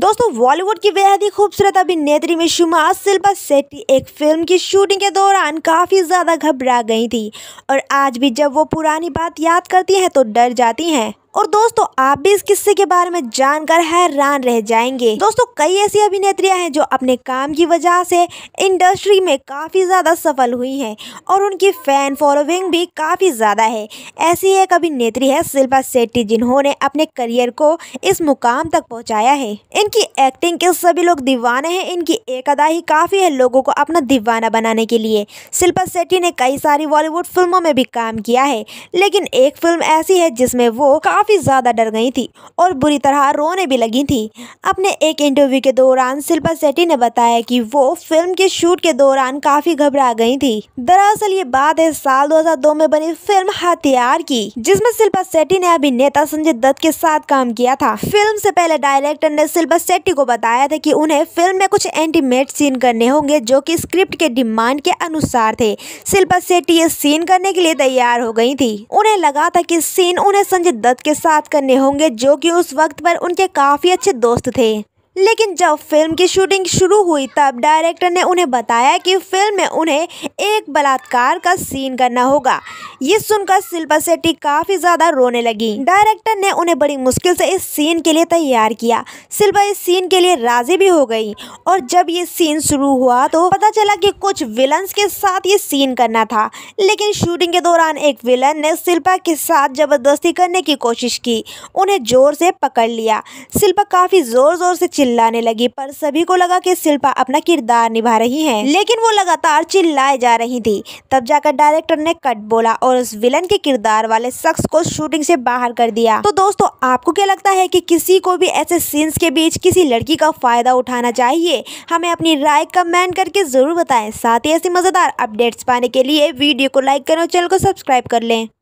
दोस्तों बॉलीवुड की बेहद ही खूबसूरत अभिनेत्री में शुमा शिल्पा शेट्टी एक फिल्म की शूटिंग के दौरान काफ़ी ज़्यादा घबरा गई थी और आज भी जब वो पुरानी बात याद करती हैं तो डर जाती हैं और दोस्तों आप भी इस किस्से के बारे में जानकर हैरान रह जाएंगे दोस्तों कई ऐसी अभिनेत्रियां हैं जो अपने काम की वजह से इंडस्ट्री में काफ़ी ज़्यादा सफल हुई हैं और उनकी फैन फॉलोइंग भी काफ़ी ज़्यादा है ऐसी एक अभिनेत्री है शिल्पा शेट्टी जिन्होंने अपने करियर को इस मुकाम तक पहुँचाया है इनकी एक्टिंग के सभी लोग दीवाने हैं इनकी एक अदा ही काफ़ी है लोगों को अपना दीवाना बनाने के लिए शिल्पा शेट्टी ने कई सारी बॉलीवुड फिल्मों में भी काम किया है लेकिन एक फिल्म ऐसी है जिसमें वो काफ़ी काफ़ी ज़्यादा डर गई थी और बुरी तरह रोने भी लगी थी अपने एक इंटरव्यू के दौरान शिल्पा सेट्टी ने बताया कि वो फिल्म के शूट के दौरान काफ़ी घबरा गई थी दरअसल ये बात है साल 2002 में बनी फिल्म हथियार की जिसमें शिल्पा सेट्टी ने अभिनेता संजय दत्त के साथ काम किया था फिल्म से पहले डायरेक्टर ने शिल्पा सेट्टी को बताया था कि उन्हें फिल्म में कुछ एंटीमेट सीन करने होंगे जो कि स्क्रिप्ट के डिमांड के अनुसार थे शिल्पा सेट्टी ये सीन करने के लिए तैयार हो गई थी उन्हें लगा था कि सीन उन्हें संजय दत्त के साथ करने होंगे जो कि उस वक्त पर उनके काफ़ी अच्छे दोस्त थे लेकिन जब फिल्म की शूटिंग शुरू हुई तब डायरेक्टर ने उन्हें बताया कि फिल्म में उन्हें एक बलात्कार का सीन करना होगा ये सुनकर शिल्पा शेट्टी काफ़ी ज़्यादा रोने लगी डायरेक्टर ने उन्हें बड़ी मुश्किल से इस सीन के लिए तैयार किया शिल्पा इस सीन के लिए राज़ी भी हो गई और जब ये सीन शुरू हुआ तो पता चला कि कुछ विलन के साथ ये सीन करना था लेकिन शूटिंग के दौरान एक विलन ने शिल्पा के साथ जबरदस्ती करने की कोशिश की उन्हें ज़ोर से पकड़ लिया शिल्पा काफ़ी ज़ोर ज़ोर से चिल्लाने लगी पर सभी को लगा कि शिल्पा अपना किरदार निभा रही है लेकिन वो लगातार चिल्लाए जा रही थी तब जाकर डायरेक्टर ने कट बोला और उस विलन के किरदार वाले शख्स को शूटिंग से बाहर कर दिया तो दोस्तों आपको क्या लगता है कि किसी को भी ऐसे सीन्स के बीच किसी लड़की का फायदा उठाना चाहिए हमें अपनी राय कमेंट करके जरूर बताएं साथ ही ऐसी मजेदार अपडेट्स पाने के लिए वीडियो को लाइक करें और चैनल को सब्सक्राइब कर लें